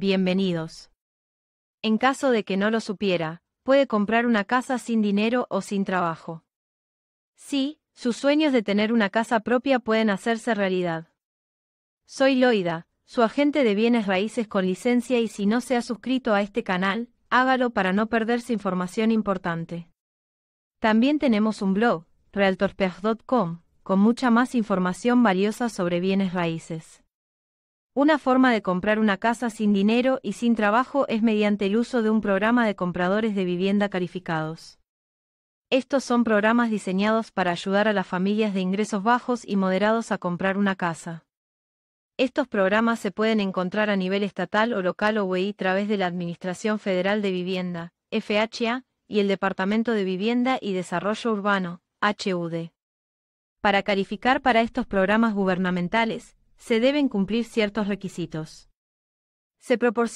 bienvenidos. En caso de que no lo supiera, puede comprar una casa sin dinero o sin trabajo. Sí, sus sueños de tener una casa propia pueden hacerse realidad. Soy Loida, su agente de bienes raíces con licencia y si no se ha suscrito a este canal, hágalo para no perderse información importante. También tenemos un blog, realtorper.com, con mucha más información valiosa sobre bienes raíces. Una forma de comprar una casa sin dinero y sin trabajo es mediante el uso de un programa de compradores de vivienda calificados. Estos son programas diseñados para ayudar a las familias de ingresos bajos y moderados a comprar una casa. Estos programas se pueden encontrar a nivel estatal o local o UEI a través de la Administración Federal de Vivienda, FHA, y el Departamento de Vivienda y Desarrollo Urbano, HUD. Para calificar para estos programas gubernamentales, se deben cumplir ciertos requisitos. Se proporciona